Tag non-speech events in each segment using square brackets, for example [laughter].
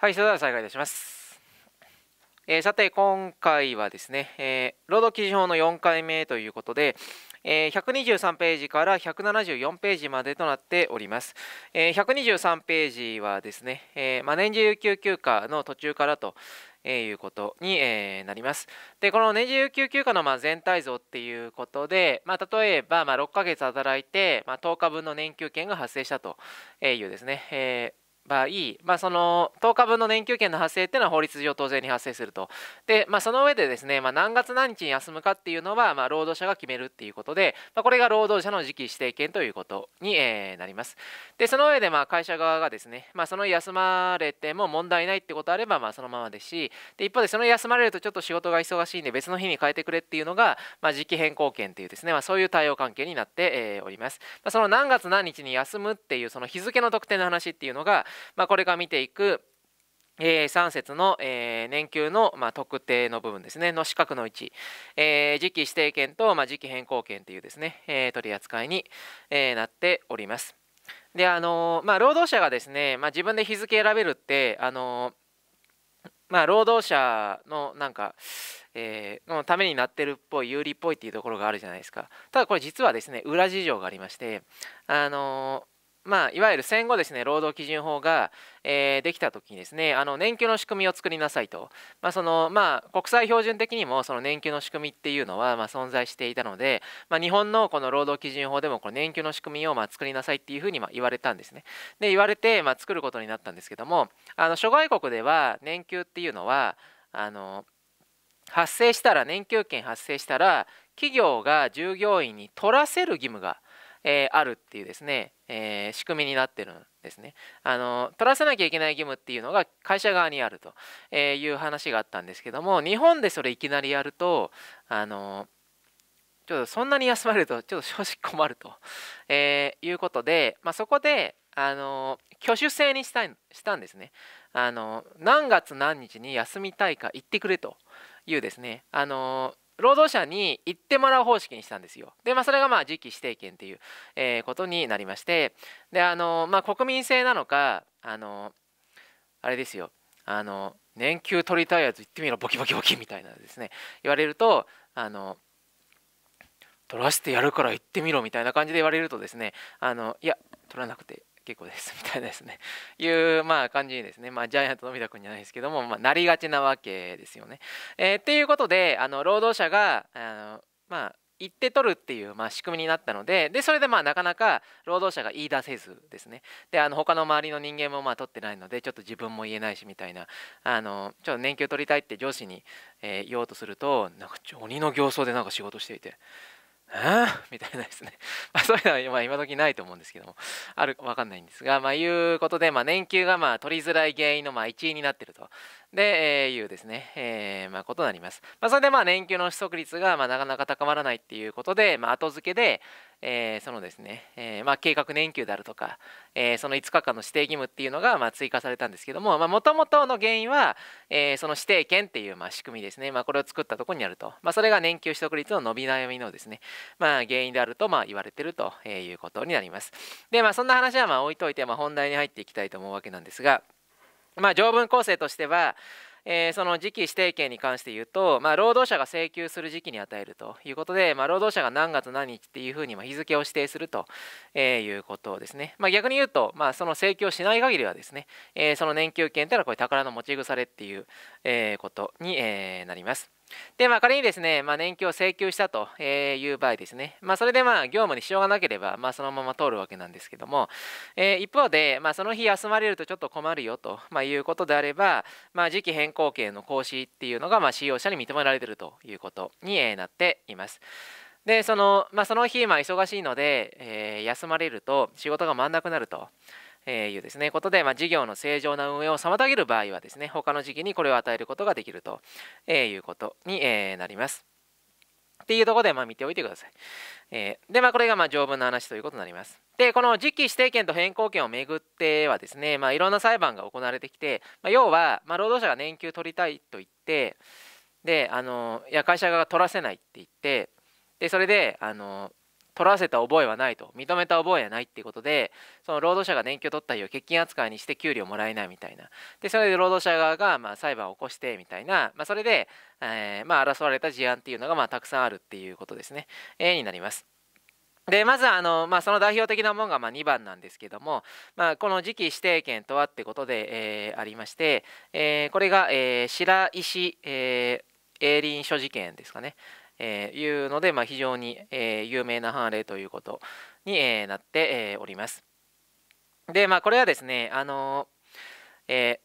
はい、それでは再開いたします。えー、さて、今回はですね、えー、労働基準法の4回目ということで、えー、123ページから174ページまでとなっております。えー、123ページはですね、えーまあ、年次有給休暇の途中からと、えー、いうことに、えー、なります。で、この年次有給休暇のまあ全体像っていうことで、まあ、例えばまあ6ヶ月働いて、まあ、10日分の年休権が発生したというですね、えー場合、まあ、その10日分の年休権の発生っていうのは法律上当然に発生するとで、まあ、その上でですね、まあ、何月何日に休むかっていうのは、まあ、労働者が決めるっていうことで、まあ、これが労働者の時期指定権ということに、えー、なりますでその上でまあ会社側がですね、まあ、その休まれても問題ないってことあればまあそのままですしで一方でその休まれるとちょっと仕事が忙しいんで別の日に変えてくれっていうのが、まあ、時期変更権っていうですね、まあ、そういう対応関係になって、えー、おります、まあ、その何月何日に休むっていうその日付の特定の話っていうのが、まあ、これが見ていく、えー、3節の、えー、年給の、まあ、特定の部分ですね、の資格の置、えー、時期指定権と、まあ、時期変更権というですね、えー、取り扱いに、えー、なっております。で、あのー、まあ、労働者がですね、まあ、自分で日付選べるって、あのー、まあ、労働者のなんか、えー、のためになってるっぽい有利っぽいっていうところがあるじゃないですかただこれ実はですね裏事情がありましてあのーまあ、いわゆる戦後ですね労働基準法が、えー、できた時にですねあの年給の仕組みを作りなさいと、まあそのまあ、国際標準的にもその年給の仕組みっていうのは、まあ、存在していたので、まあ、日本のこの労働基準法でもこの年給の仕組みをまあ作りなさいっていうふうにまあ言われたんですね。で言われて、まあ、作ることになったんですけどもあの諸外国では年給っていうのはあの発生したら年給権発生したら企業が従業員に取らせる義務がえー、あるっていうですね、えー、仕組みになってるんですねあの取らせなきゃいけない義務っていうのが会社側にあると、えいう話があったんですけども日本でそれいきなりやるとあのちょっとそんなに休まれるとちょっと正直困ると、えいうことで、まあ、そこであの挙手制にしたしたんですねあの何月何日に休みたいか言ってくれというですねあの労働者に行ってもらう方式にしたんですよ。で、まあ、それがまあ次期指定権っていう、えー、ことになりましてであの、まあ、国民性なのかあのあれですよあの年給取りたいやつ行ってみろボキボキボキみたいなですね言われるとあの取らせてやるから行ってみろみたいな感じで言われるとですねあのいや取らなくて結構ですみたいなですね [laughs] いうまあ感じにですね、まあ、ジャイアントのび太くんじゃないですけども、まあ、なりがちなわけですよね。えー、っていうことであの労働者があのまあって取るっていうまあ仕組みになったのででそれでまあなかなか労働者が言い出せずですねであの他の周りの人間もまあ取ってないのでちょっと自分も言えないしみたいなあのちょっと年休取りたいって上司に、えー、言おうとするとなんか鬼の形相でなんか仕事していてあ [laughs] みたいなですね、[laughs] まあ、そういうのは今時ないと思うんですけどもあるわかんないんですが、まあ、いうことで、まあ、年休がまあ取りづらい原因のまあ一因になってるとで、えー、いうですね、えーまあ、ことになります、まあ、それでまあ年休の取得率がまあなかなか高まらないっていうことで、まあ、後付けで、えー、そのですね、えー、まあ、計画年休であるとか、えー、その5日間の指定義務っていうのが、まあ、追加されたんですけどももともとの原因は、えその指定権っていう、まあ、仕組みですね、まこれを作ったところにあると、まそれが年休取得率の伸び悩みのですね、ま原因であると、ま言われてるということになります。で、まあ、そんな話はま置いといて、ま本題に入っていきたいと思うわけなんですが、まあ、条文構成としては、えー、その時期指定権に関して言うと、まあ、労働者が請求する時期に与えるということで、まあ、労働者が何月何日っていうふうに日付を指定すると、えいうことですね、まあ、逆に言うと、まあ、その請求をしない限りはですね、えー、その年休権というのはこれ宝の持ち腐れっていう、えことに、えなります。で、まあ、仮にですね、まあ、年金を請求したという場合ですね、まあ、それでまあ業務に支障がなければ、まあ、そのまま通るわけなんですけども、えー、一方で、まあ、その日休まれるとちょっと困るよと、まあ、いうことであれば、まあ、時期変更権の行使っていうのが、まあ、使用者に認められているということになっています。でそのまあ、その日、まあ、忙しいので、えー、休まれると仕事が回らなくなると。えいうですねことで、まあ、事業の正常な運営を妨げる場合はですね他の時期にこれを与えることができると、えいうことに、えなります。っていうところで、ま見ておいてください。えー、で、まあ、これがま条文の話ということになります。で、この次期指定権と変更権をめぐってはですね、まあ、いろんな裁判が行われてきて、まあ、要は、ま労働者が年休取りたいと言って、で、あのや会社側が取らせないって言って、でそれであの取らせた覚えはないと認めた覚えはないっていうことでその労働者が年休取った日を欠勤扱いにして給料もらえないみたいなでそれで労働者側がま裁判を起こしてみたいな、まあ、それで、えー、ま争われた事案っていうのがまあたくさんあるっていうことですね、A、になります。でまずあの、まあ、その代表的なものがま2番なんですけども、まあ、この次期指定権とはってことで、えー、ありまして、えこれが、え白石、えー、営林所事件ですかね、えいうので、まあ、非常に、え有名な判例ということに、えなって、おります。で、まあ、これはですね、あのえ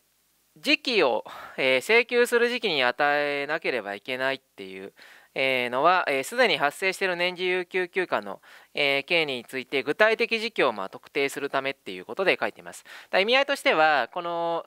時期を、え請求する時期に与えなければいけないっていう、えのは、す、で、に発生している年次有給休暇の、え緯について具体的時期をま特定するためっていうことで書いています。だ意味合いとしては、この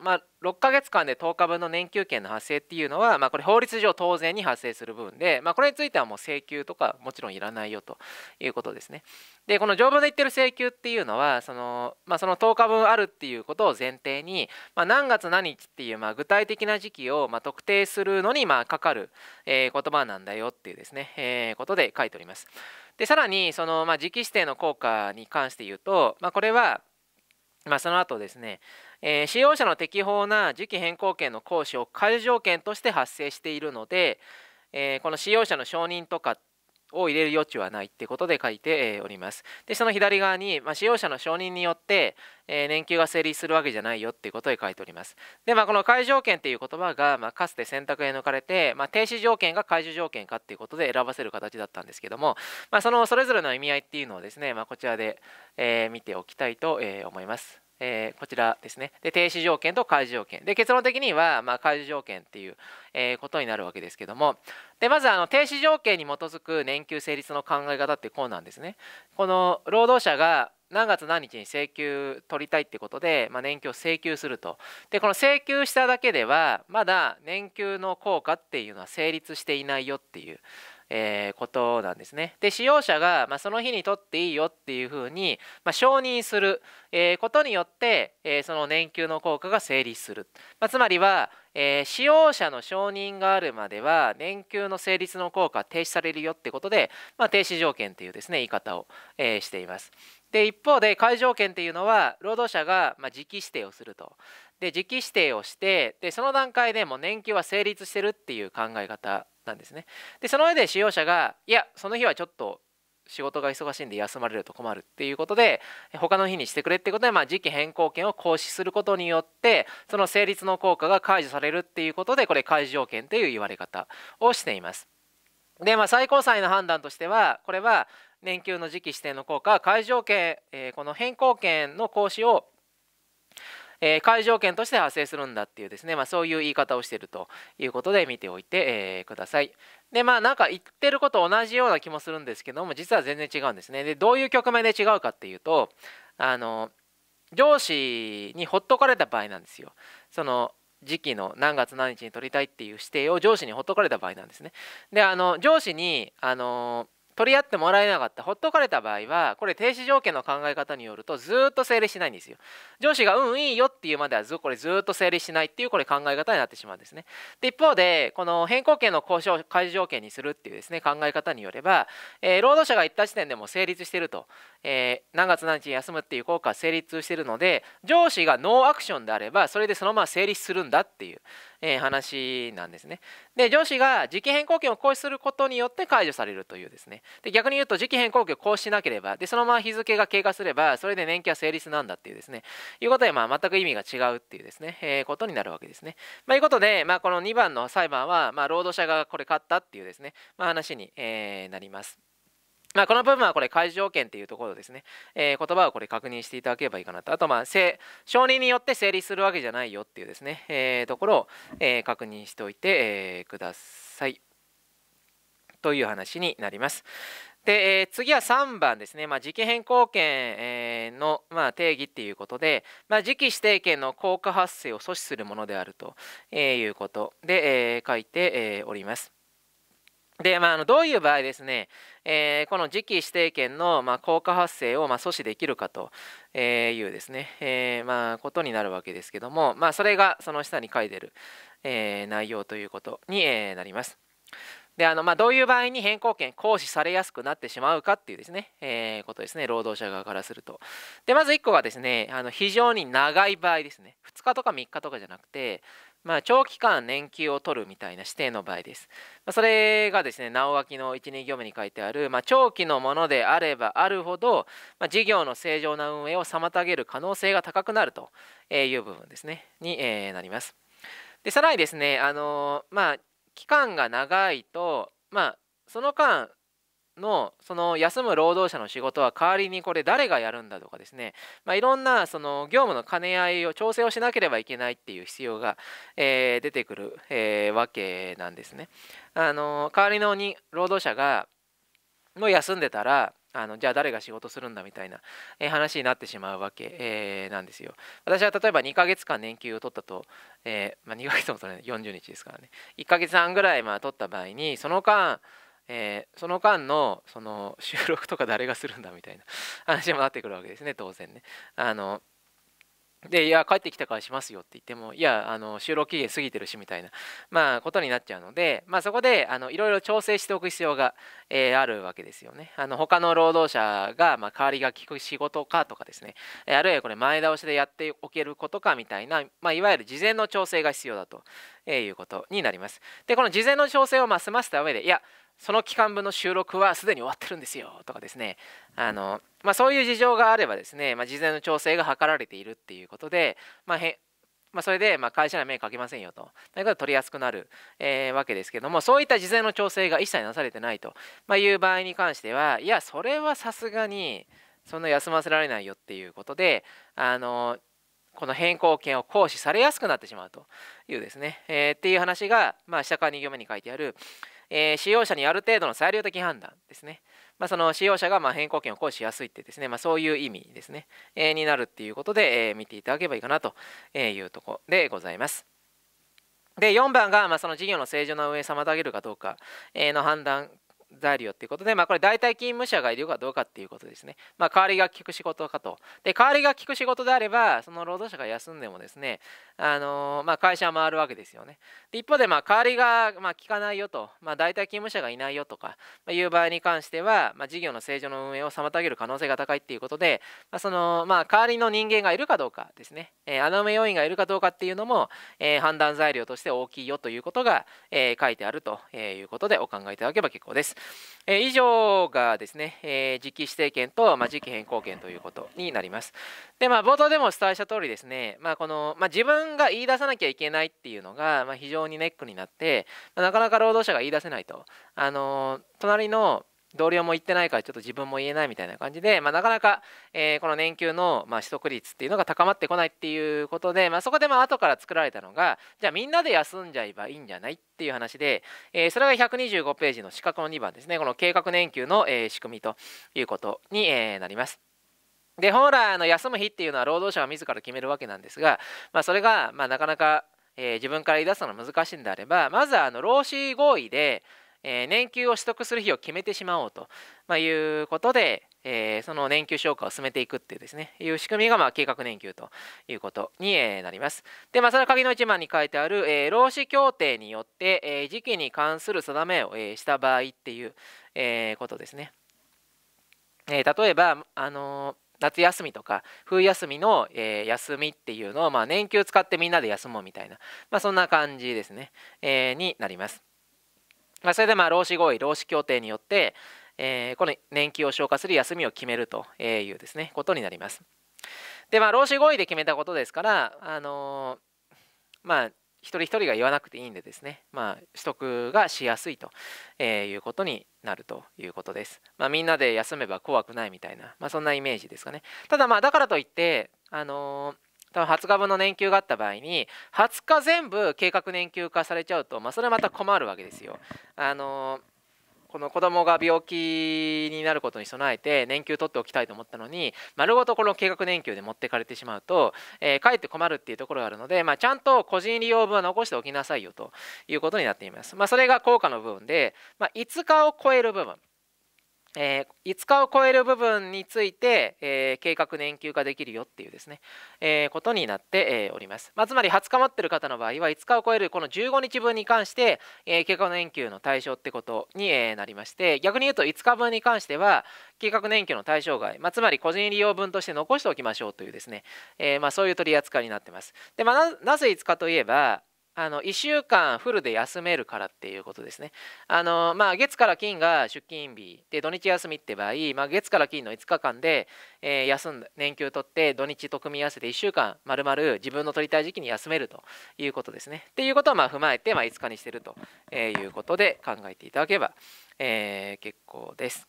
まあ、6ヶ月間で10日分の年休券の発生っていうのは、まあ、これ法律上当然に発生する部分で、まあ、これについてはもう請求とかもちろんいらないよということですね。でこの条文で言ってる請求っていうのはその,、まあ、その10日分あるっていうことを前提に、まあ、何月何日っていう、まあ、具体的な時期を、まあ、特定するのに、まあ、かかる、え言葉なんだよっていうですね、えー、ことで書いております。でさらにその、まあ、時期指定の効果に関して言うと、まあ、これは、まあ、その後ですねえー、使用者の適法な時期変更権の行使を解除条件として発生しているので、えー、この使用者の承認とかを入れる余地はないってことで書いております。で、その左側に、まあ、使用者の承認によって、えー、年給が成立するわけじゃないよっていうことで書いております。で、まあ、この解除条件っていう言葉が、まあ、かつて選択へ抜かれて、まあ、停止条件が解除条件かっていうことで選ばせる形だったんですけども、まあ、そのそれぞれの意味合いっていうのをですね、まあ、こちらで、えー、見ておきたいと、えー、思います。えー、こちらですねで停止条件と開示条件で結論的には、まあ、開示条件っていう、えー、ことになるわけですけどもでまずあの停止条件に基づく年休成立の考え方ってこうなんですね。この労働者が何月何日に請求取りたいってことで、まあ、年休を請求するとでこの請求しただけではまだ年休の効果っていうのは成立していないよっていうえー、ことなんですね。で使用者が、まあ、その日に取っていいよっていうふうに、まあ、承認する、えー、ことによって、えー、その年給の効果が成立する、まあ、つまりは、え使用者の承認があるまでは年給の成立の効果は停止されるよってことで、ま停止条件というですね言い方を、えしています。で一方で解条件っていうのは労働者が、ま時期指定をすると。で時期指定をしてでその段階でも年給は成立してるっていう考え方なんですね。でその上で使用者がいやその日はちょっと仕事が忙しいんで休まれると困るっていうことで他の日にしてくれってことで、まあ、時期変更権を行使することによってその成立の効果が解除されるっていうことでこれ解除条件という言われ方をしています。で、まあ、最高裁の判断としてはこれは年給の時期指定の効果解除権、えー、この変更権の行使をえー、解条件として発生するんだっていうですね、まあ、そういう言い方をしてるということで見ておいて、えー、ください。でまあなんか言ってること同じような気もするんですけども実は全然違うんですね。でどういう局面で違うかっていうとあの上司にほっとかれた場合なんですよ。その時期の何月何日に取りたいっていう指定を上司にほっとかれた場合なんですね。であの上司にあの取り合ってもらえなかったほっとかれた場合はこれ停止条件の考え方によるとずっと整理しないんですよ上司がうんいいよっていうまではずこれずっと整理しないっていうこれ考え方になってしまうんですねで一方でこの変更権の交渉解除条件にするっていうですね考え方によれば、えー、労働者が行った時点でも成立してるとえー、何月何日休むっていう効果は成立してるので上司がノーアクションであればそれでそのまま成立するんだっていう、えー、話なんですね。で上司が時期変更権を行使することによって解除されるというですねで逆に言うと時期変更権を行使しなければでそのまま日付が経過すればそれで年金は成立なんだっていうですねいうことで、まあ、全く意味が違うっていうですね、えー、ことになるわけですね。まあ、いうことで、まあ、この2番の裁判は、まあ、労働者がこれ勝ったっていうですね、まあ、話に、えー、なります。まあ、この部分はこれ、解除条件っていうところですね。えー、言葉をこれ確認していただければいいかなと。あと、まあ、承認によって成立するわけじゃないよっていうですね、えー、ところを、えー、確認しておいて、えください。という話になります。で、え次は3番ですね、まあ、時期変更権、えの、まあ、定義っていうことで、まあ、時期指定権の効果発生を阻止するものであると、えいうことで、え書いて、えおります。で、まあ、あのどういう場合ですね、えー、この次期指定権の、まあ、効果発生を、まあ、阻止できるかというですね、えー、まあ、ことになるわけですけども、まあ、それがその下に書いてる、えー、内容ということに、えなります。であのまあ、どういう場合に変更権行使されやすくなってしまうかっていうですね、えー、ことですね労働者側からするとでまず1個がですねあの非常に長い場合ですね2日とか3日とかじゃなくてまあ、長期間年休を取るみたいな指定の場合です。まあ、それがですね、直書きの1、2行目に書いてある、まあ、長期のものであればあるほど、まあ、事業の正常な運営を妨げる可能性が高くなるという部分ですね、に、えー、なります。で、さらにですね、あのー、まあ、期間が長いと、まあ、その間、のその休む労働者の仕事は代わりにこれ誰がやるんだとかですね、まあ、いろんなその業務の兼ね合いを調整をしなければいけないっていう必要が、えー、出てくる、えー、わけなんですね。あの代わりのに労働者がもう休んでたらあのじゃあ誰が仕事するんだみたいな、え話になってしまうわけ、えー、なんですよ。私は例えば2ヶ月間年休を取ったと、えー、まあ、2ヶ月も取れない40日ですからね1ヶ月半ぐらいまあ取った場合にその間えー、その間のその収録とか誰がするんだみたいな [laughs] 話もなってくるわけですね当然ね。あので、いや、帰ってきたからしますよって言っても、いや、あの、就労期限過ぎてるし、みたいな、まあ、ことになっちゃうので、まあ、そこで、あの、いろいろ調整しておく必要が、えー、あるわけですよね。あの、他の労働者が、まあ、代わりが利く仕事かとかですね、あるいはこれ、前倒しでやっておけることか、みたいな、まあ、いわゆる事前の調整が必要だと、えー、いうことになります。で、この事前の調整を、まあ、済ませた上で、いや、その期間分の収録はすでに終わってるんですよとかですねあの、まあ、そういう事情があればですね、まあ、事前の調整が図られているっていうことで、まあ、まあ、それでま会社には迷惑かけませんよと。だから取りやすくなる、えー、わけですけども、そういった事前の調整が一切なされてないと、まあ、いう場合に関しては、いや、それはさすがに、そんな休ませられないよっていうことで、あのこの変更権を行使されやすくなってしまうというですね、えー、っていう話が、まあ、下から2行目に書いてある、えー、使用者にある程度の裁量的判断ですね。まあ、その使用者がま変更権を行使しやすいってですね、まあ、そういう意味ですね、えー、になるっていうことで、えー、見ていただければいいかなというとこでございます。で4番が、まあ、その事業の正常な運営を妨げるかどうかの判断材料ということで、まあ、これ代替勤務者がいるかどうかっていうことですね。まあ、代わりが効く仕事かと。で、代わりが効く仕事であれば、その労働者が休んでもですね、あのー、まあ、会社は回るわけですよね。で一方で、まあ、代わりが、まあ、効かないよと、まあ、代替勤務者がいないよとか、まあ、いう場合に関しては、まあ、事業の正常の運営を妨げる可能性が高いっていうことで、まあ、その、まあ、代わりの人間がいるかどうかですね、えー、穴埋め要員がいるかどうかっていうのも、えー、判断材料として大きいよということが、えー、書いてあるということでお考えいただければ結構です。えー、以上がですね、えー、時期指定権と、まあ、時期変更権ということになります。で、まあ、冒頭でもお伝えした通りですね、まあこのまあ、自分が言い出さなきゃいけないっていうのが、まあ、非常にネックになって、まあ、なかなか労働者が言い出せないと。あのー、隣の同僚も言ってないからちょっと自分も言えないみたいな感じで、まあ、なかなか、えー、この年給の、まあ、取得率っていうのが高まってこないっていうことで、まあ、そこでまあ後から作られたのがじゃあみんなで休んじゃえばいいんじゃないっていう話で、えー、それが125ページの資格の2番ですねこの計画年給の、えー、仕組みということに、えー、なります。で本来の休む日っていうのは労働者が自ら決めるわけなんですが、まあ、それが、まあ、なかなかえー、自分から言い出すのが難しいんであればまずはあの労使合意で、えー、年給を取得する日を決めてしまおうと、まあ、いうことで、えー、その年給消化を進めていくっていうですね、いう仕組みが、まあ、計画年給ということに、えなります。で、まあ、その鍵の一番に書いてある、えー、労使協定によって、え時期に関する定めを、えした場合っていう、えことですね。え例えば、あの夏休みとか冬休みの、えー、休みっていうのを、まあ、年休使ってみんなで休もうみたいな、まあ、そんな感じですね、えー、になります。まあ、それでまあ労使合意、労使協定によって、えー、この年金を消化する休みを決めるというですねことになります。でまあ労使合意で決めたことですから、あのー、まあ、一人一人が言わなくていいんでですね、まあ、取得がしやすいと、えいうことになるということです。まあ、みんなで休めば怖くないみたいな、まあ、そんなイメージですかね。ただまあだからといって、あのー多分20日分の年休があった場合に20日全部計画年休化されちゃうと、まあ、それはまた困るわけですよ。あのこの子供が病気になることに備えて年休取っておきたいと思ったのに丸ごとこの計画年休で持ってかれてしまうと、えー、かえって困るっていうところがあるので、まあ、ちゃんと個人利用分は残しておきなさいよということになっています。まあ、それが効果の部分で、まあ、5日を超える部分えー、5日を超える部分について、えー、計画年休ができるよっていうですね、えー、ことになって、えー、おります、まあ、つまり20日待ってる方の場合は5日を超えるこの15日分に関して、え計画年休の対象ってことに、えなりまして逆に言うと5日分に関しては計画年休の対象外、まあ、つまり個人利用分として残しておきましょうというですね、えまあ、そういう取り扱いになってますで、まあ、なぜ5日といえばあの1週間フルで休めるからっていうことですね。あのまあ、月から金が出勤日で土日休みって場合、まあ、月から金の5日間で、えー、休ん年休取って土日と組み合わせて1週間丸々自分の取りたい時期に休めるということですね。っていうことをまあ踏まえて、まあ、5日にしてるということで考えていただければ、えー、結構です。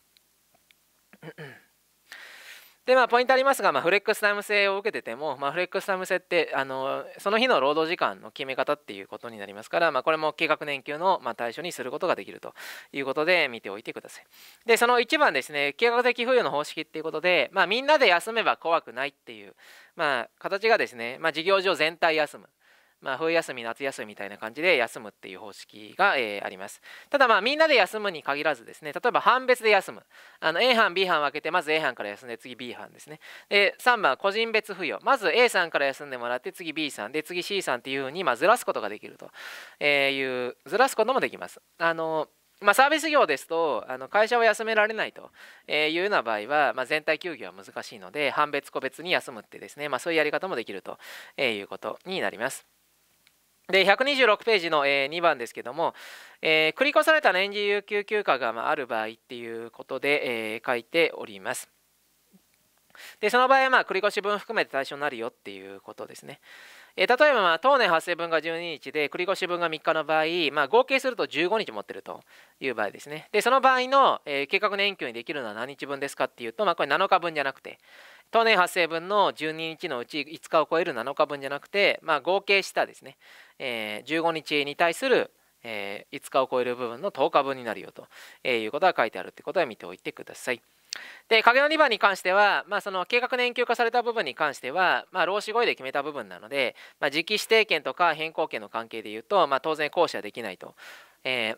でまあ、ポイントありますが、まあ、フレックスタイム制を受けてても、まあ、フレックスタイム制ってあのその日の労働時間の決め方っていうことになりますから、まあ、これも計画年給の、まあ、対象にすることができるということで見ておいてください。でその1番ですね計画的付与の方式っていうことで、まあ、みんなで休めば怖くないっていう、まあ、形がですね、まあ、事業上全体休む。まあ、冬休み夏休みみたいな感じで休むっていう方式が、えー、ありますただまあみんなで休むに限らずですね例えば班別で休むあの A 班 B 班分けてまず A 班から休んで次 B 班ですねで3番個人別付与まず A さんから休んでもらって次 B さんで次 C さんっていうふうに、まずらすことができると、えー、いうずらすこともできますあのまあ、サービス業ですとあの会社を休められないというような場合は、まあ、全体休業は難しいので判別個別に休むってですね、まあ、そういうやり方もできるということになります。で126ページの、え2番ですけども、え繰り越された年次有給休暇が、まあ、る場合っていうことで、え書いております。でその場合はまあ繰越分含めて対象になるよっていうことですね。えー、例えばまあ当年発生分が12日で繰越分が3日の場合、まあ、合計すると15日持ってるという場合ですね。でその場合の、えー、計画年休にできるのは何日分ですかっていうと、まあ、これ7日分じゃなくて当年発生分の12日のうち5日を超える7日分じゃなくて、まあ、合計したですね、えー、15日に対する、えー、5日を超える部分の10日分になるよと、えー、いうことが書いてあるということは見ておいてください。で影の2番に関しては、まあ、その計画年休化された部分に関しては、まあ、労使合意で決めた部分なので、まあ、時期指定権とか変更権の関係でいうと、まあ、当然行使はできないと。えー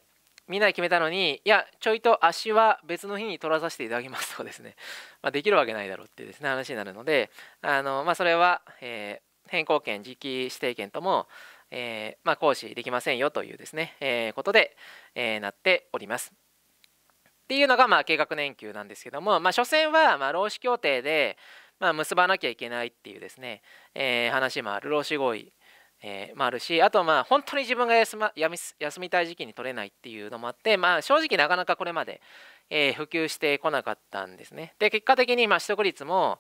みんなで決めたのに、いや、ちょいと足は別の日に取らさせていただきますとかですね、[laughs] まあ、できるわけないだろうってですね、話になるので、あのまあ、それは、えー、変更権、時期指定権とも、えー、まあ、行使できませんよというですね、えー、ことで、えー、なっております。っていうのがまあ計画年休なんですけども、まあ、所詮はま労使協定でま結ばなきゃいけないっていうですね、え話もある労使合意、えもあるしあとまあ本当に自分が休,、ま、休みたい時期に取れないっていうのもあって、まあ、正直なかなかこれまで、え普及してこなかったんですね。で結果的にま取得率も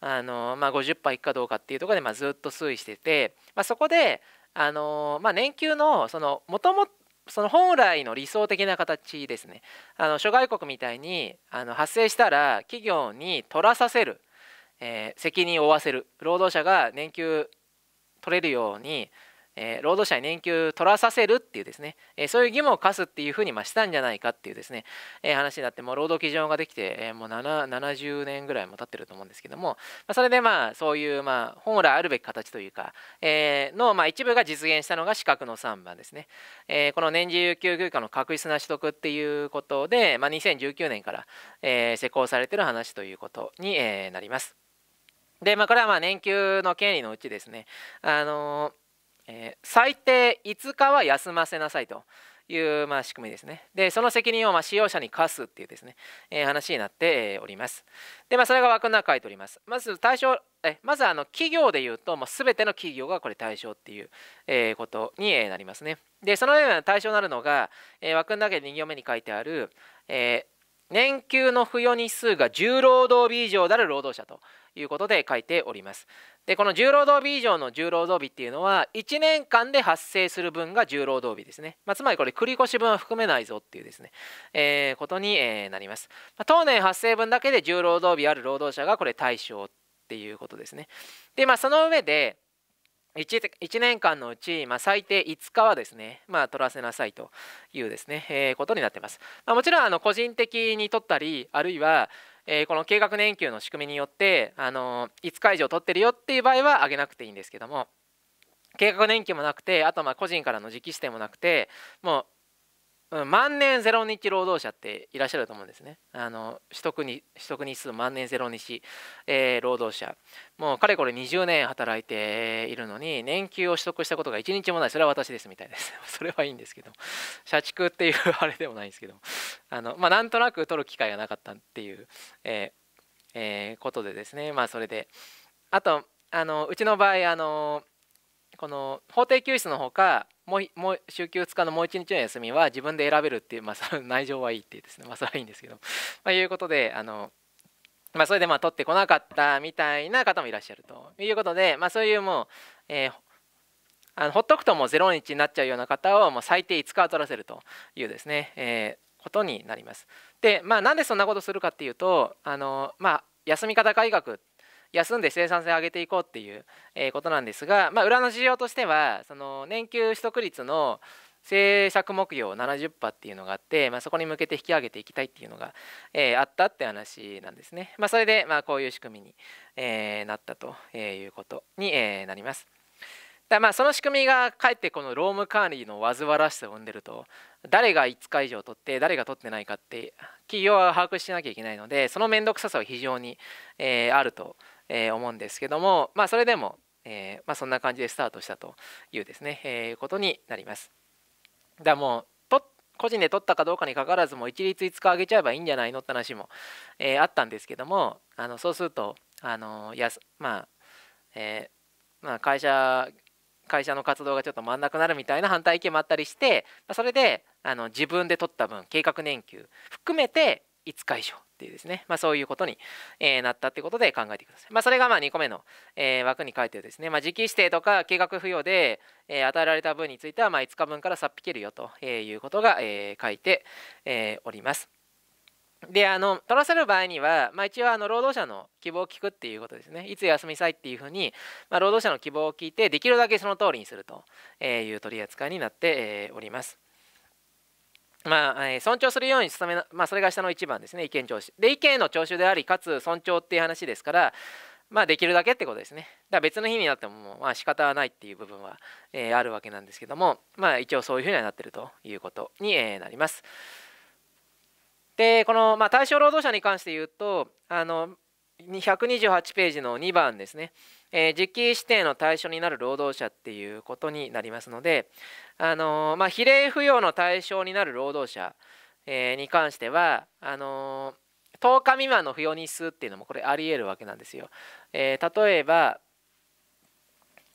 あのまあ、50%いくかどうかっていうところで、まずっと推移してて、まあ、そこで、あのまあ、年給のその元々その本来の理想的な形ですねあの諸外国みたいにあの発生したら企業に取らさせる、えー、責任を負わせる労働者が年給取れるようにえー、労働者に年給取らさせるっていうですね、えー、そういう義務を課すっていうふうにましたんじゃないかっていうですね、えー、話になってもう労働基準ができて、えもう70年ぐらいも経ってると思うんですけども、まあ、それでまあそういうまあ本来あるべき形というか、えのまあ一部が実現したのが資格の3番ですね、えこの年次有給休暇の確実な取得っていうことで、まあ、2019年から、え施行されてる話ということに、えなりますでまあこれはまあ年給の権利のうちですねあのーえー、最低5日は休ませなさいという、まあ、仕組みですね。で、その責任を、まあ、使用者に課すっていうですね、えー、話になっております。で、まあ、それが枠の中に書いております。まず対象、えまずあの企業でいうと、もう全ての企業がこれ対象っていう、えことになりますね。で、そのような対象になるのが、え枠の中で2行目に書いてある、え年給の付与日数が10労働日以上である労働者ということで書いております。でこの重労働日以上の重労働日っていうのは1年間で発生する分が重労働日ですね、まあ、つまりこれ繰越分は含めないぞっていうですね、えー、ことに、えー、なります、まあ、当年発生分だけで重労働日ある労働者がこれ対象っていうことですねでまあその上で 1, 1年間のうち、まあ、最低5日はですね、まあ、取らせなさいというですね、えー、ことになってます、まあ、もちろんあの個人的に取ったりあるいはえー、この計画年休の仕組みによって、あのー、いつ解取ってるよっていう場合は上げなくていいんですけども計画年金もなくてあとまあ個人からの直視点もなくてもう万年ゼロ日労働者っていらっしゃると思うんですね。あの取得に取得日数万年ゼロ日、えー、労働者。もうかれこれ20年働いているのに年給を取得したことが1日もない。それは私ですみたいです。[laughs] それはいいんですけど、社畜っていうあれでもないんですけど、あのまあ、なんとなく取る機会がなかったっていう、えーえー、ことでですね、まあそれで。あとあのうちの場合あのこの法定給室のほかもうもう週休2日のもう1日の休みは自分で選べるっていう、まあ、その内情はいいっていうですね、まあ、それはいいんですけど、まあ、いうことであの、まあ、それでまあ取ってこなかったみたいな方もいらっしゃるということで、まあ、そういうもう、えー、あのほっとくともう0日になっちゃうような方をもう最低5日は取らせるというですね、えー、ことになります。で、まあ、なんでそんなことするかっていうとあの、まあ、休み方改革って休んで生産性を上げていこうっていう、えことなんですが、まあ、裏の事情としてはその年休取得率の政策目標70%っていうのがあって、まあ、そこに向けて引き上げていきたいっていうのが、えー、あったって話なんですね。まあ、それで、まあ、こういう仕組みに、えー、なったということに、えー、なります。だまあその仕組みがかえってこの労務管理の煩わらしさを生んでると誰が5日以上取って誰が取ってないかって企業は把握しなきゃいけないのでその面倒くささは非常に、えー、あるとえー、思うんですけども、まあ、それでも、えー、まあ、そんな感じでスタートしたというですね、えことになります。だもう個人で取ったかどうかにかかわらずも一律5日上げちゃえばいいんじゃないのって話も、えあったんですけどもあのそうするとあのやす、まあ、えーまあ、会社会社の活動がちょっと回んなくなるみたいな反対意見もあったりしてまそれであの自分で取った分計画年給含めて5日以上っていうですね、まあ、そういうことに、えなったってことで考えてください。まあ、それがまあ2個目の、え枠に書いてるですね、まあ、時期指定とか計画付与で、え与えられた分についてはま5日分からさっ引けるよと、えいうことが、え書いて、えおります。であの取らせる場合には、まあ、一応あの労働者の希望を聞くっていうことですねいつ休みさいっていうふうに、まあ、労働者の希望を聞いてできるだけその通りにするという取り扱いになっておりますまあえー、尊重するように努めな、まあ、それが下の一番ですね意見聴取で意見の聴取でありかつ尊重っていう話ですからまあできるだけってことですねだ別の日になってもまあ仕方はないっていう部分は、えー、あるわけなんですけどもまあ一応そういうふうにはなってるということに、えー、なりますでこの、まあ、対象労働者に関して言うとあの128ページの2番ですねえー、時期指定の対象になる労働者っていうことになりますので、あのー、まあ、比例扶養の対象になる労働者、えー、に関してはあの10日未満の扶養日数っていうのもこれありえるわけなんですよ。え例えば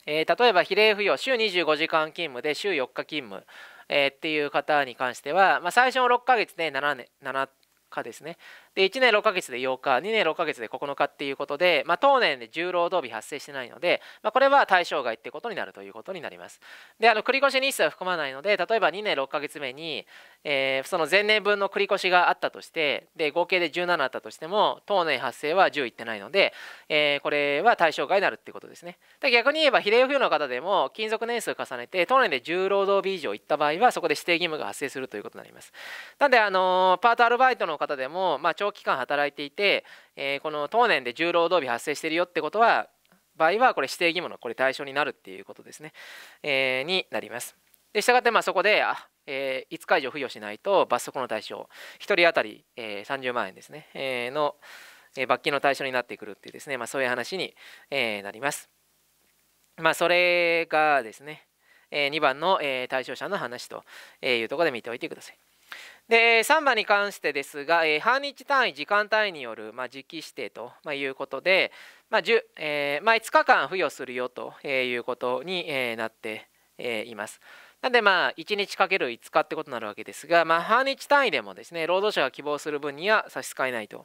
え例えば比例扶養週25時間勤務で週4日勤務、えっていう方に関しては、まあ、最初の6ヶ月で 7, 年 7, 日ですね。で、1年6ヶ月で8日、2年6ヶ月で9日っていうことで、まあ、当年で重労働日発生してないので、まあ、これは対象外ってことになるということになります。で、あの繰越日数は含まないので、例えば2年6ヶ月目に、えー、その前年分の繰越があったとして、で、合計で17あったとしても、当年発生は10いってないので、えー、これは対象外になるってことですね。で逆に言えば、比例付与の方でも、勤続年数重ねて、当年で重労働日以上いった場合は、そこで指定義務が発生するということになります。なんで、あのパートアルバイトの方でも、まあ、長期間働いていて、えー、この当年で重労働日発生してるよってことは場合はこれ指定義務のこれ対象になるっていうことですね、えー、になります。でしたがってまあそこであ、えー、5日以上付与しないと罰則の対象1人当たり、えー、30万円ですね、えー、の、えー、罰金の対象になってくるっていうですね、まあ、そういう話に、えー、なります。まあ、それがですね、えー、2番の、えー、対象者の話というところで見ておいてください。で3番に関してですが、えー、半日単位時間単位による、まあ、時期指定と、まあ、いうことで、まあえーまあ、5日間付与するよと、えー、いうことに、えー、なって、えー、います。なんでまあ1日かける5日ってことになるわけですが、まあ、半日単位でもですね労働者が希望する分には差し支えないと。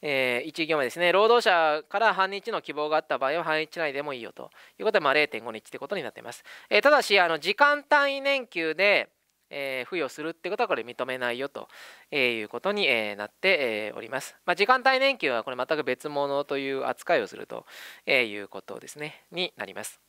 えー、1行目ですね、労働者から半日の希望があった場合は半日内でもいいよということで、まあ、0.5日ということになっています。えー、ただし、あの時間単位年給で、えー、付与するってことはこれ認めないよと、えいうことに、えなって、えおります。まあ、時間帯年金はこれ全く別物という扱いをすると、えいうことですねになります。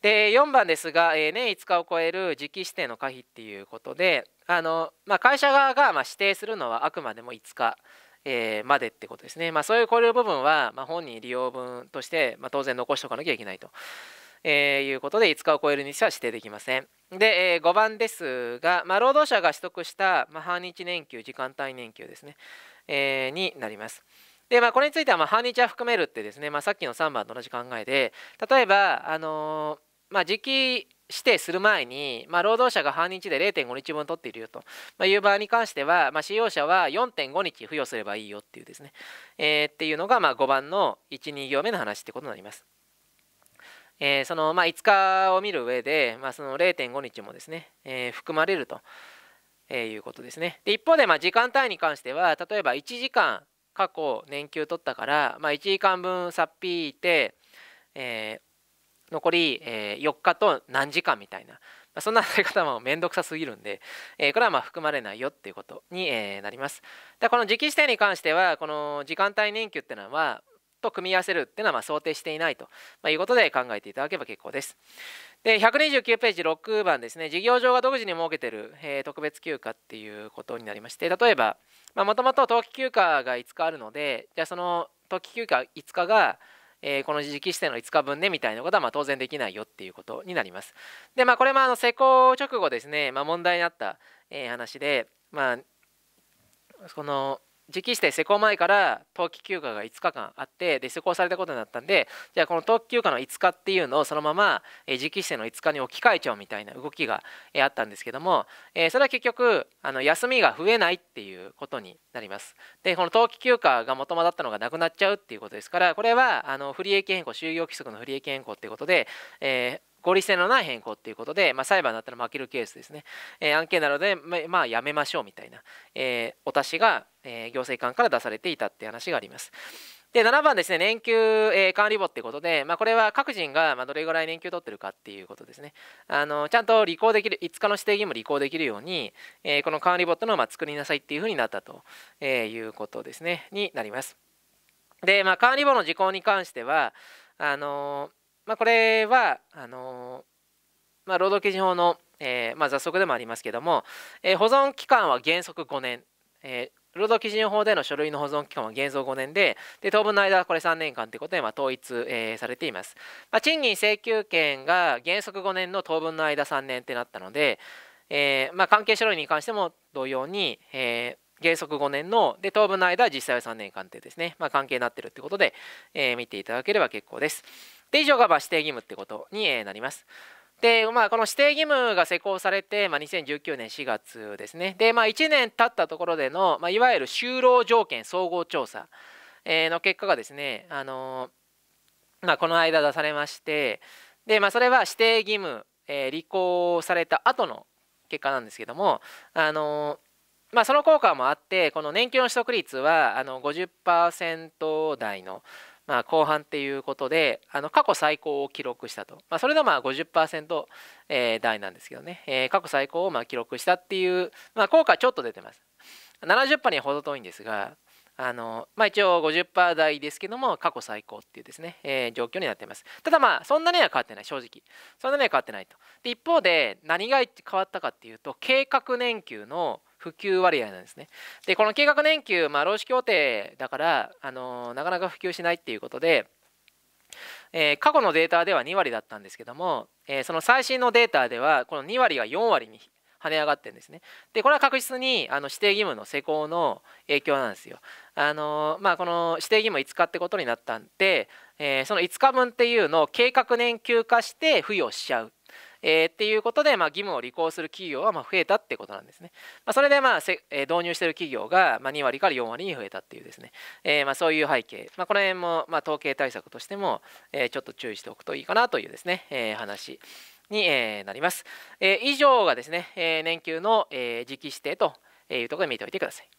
で4番ですが、え年5日を超える時期指定の可否っていうことであの、まあ、会社側がま指定するのはあくまでも5日。えまでってことですね。まあ、そういう考慮部分は、ま本人利用分として、ま当然残しておかなきゃいけないと。えー、いうことで5日を超える日数は指定できません。で、えー、5番ですが、まあ、労働者が取得した、まあ、半日年休、時間帯年休ですね、えー、になります。で、まあ、これについては、まあ、半日は含めるってですね、まあ、さっきの3番と同じ考えで、例えば、あのー、まあ、時期指定する前に、まあ、労働者が半日で0.5日分取っているよと、まあ、いう場合に関しては、まあ、使用者は4.5日付与すればいいよっていうですね、えー、っていうのが、まあ、5番の1、2行目の話ってことになります。えー、そのまあ5日を見る上で、まあ、その0.5日もですね、えー、含まれると、えー、いうことですね。で一方でまあ時間単位に関しては例えば1時間過去年休取ったから、まあ、1時間分さっぴいて、えー、残り、えー、4日と何時間みたいな、まあ、そんな使い方も面 [laughs] 倒くさすぎるんで、えー、これはま含まれないよっていうことに、えなります。でこの時期指定に関してはこの時間帯年休っていうのは、と組み合わせるっていうのはまあ想定していないと、まあ、いうことで考えていただければ結構です。で129ページ6番ですね事業上が独自に設けている、えー、特別休暇っていうことになりまして例えばもともと冬季休暇が5日あるのでじゃあその冬季休暇5日がえー、この時期指定の5日分ねみたいなことはまあ当然できないよっていうことになります。でまあこれもあの施行直後ですね、まあ、問題になった、え話でまあこの時期指施行前から冬季休暇が5日間あってで施行されたことになったんでじゃあこの冬季休暇の5日っていうのをそのまま、えー、時期指の5日に置き換えちゃうみたいな動きが、えあったんですけども、えそれは結局あの休みが増えないっていうことになりますでこの冬季休暇が元もだったのがなくなっちゃうっていうことですからこれはあの不利益変更就業規則の不利益変更っていうことで、え合理性のない変更っていうことで、まあ、裁判だったら負けるケースですね、えー、案件なので、まあ、やめましょうみたいな、えー、お達しが、えー、行政官から出されていたって話があります。で7番ですね、年給、えー、管理簿ってことで、まあ、これは各人が、まあ、どれぐらい年給取ってるかっていうことですね。あのちゃんと履行できる、5日の指定義務履行できるように、えー、この管理簿っていうのを、まあ、作りなさいっていうふうになったと、えー、いうことですね、になります。で、まあ、管理簿の事項に関しては、あのまあ、これはあのまあ、労働基準法の、えーまあ、雑則でもありますけども、えー、保存期間は原則5年、えー、労働基準法での書類の保存期間は原則5年でで当分の間はこれ3年間ということで、まあ、統一、えー、されています、まあ、賃金請求権が原則5年の当分の間3年ってなったので、えーまあ、関係書類に関しても同様に、えー原則5年ので当分の間は実際は3年間ってですね、まあ、関係になってるってことで、えー、見ていただければ結構です。で以上がまあ指定義務ってことになります。でまあ、この指定義務が施行されて、まあ、2019年4月ですねで、まあ、1年経ったところでの、まあ、いわゆる就労条件総合調査の結果がですね、あのまあ、この間出されましてで、まあ、それは指定義務、えー、履行された後の結果なんですけども、あのまあ、その効果もあってこの年金の取得率はあの50%台の、まあ、後半っていうことであの過去最高を記録したと、まあ、それがまあ50%、え台なんですけどね、えー、過去最高をまあ記録したっていう、まあ、効果ちょっと出てます70に程遠いんですがあのまあ、一応50%台ですけども過去最高っていうですね、えー、状況になっていますただまあそんなには変わってない正直そんなには変わってないとで一方で何が変わったかっていうと計画年給の普及割合なんですね。でこの計画年給、まあ、労使協定だから、あのなかなか普及しないっていうことで、えー、過去のデータでは2割だったんですけども、えー、その最新のデータではこの2割が4割に跳ね上がってるんですね。でこれは確実にあの指定義務の施行の影響なんですよ。あのまあ、この指定義務5日ってことになったんで、えー、その5日分っていうのを計画年休化して付与しちゃうえー、っていうことで、まあ、義務を履行する企業はま増えたってことなんですね。まあ、それで、まあせえ導入している企業がま2割から4割に増えたっていうですね、えー、まそういう背景、まあ、この辺もま統計対策としても、えちょっと注意しておくといいかなというですね、え話。に、えなります、え以上がですね、え年給の、え時期指定というところで見ておいてください。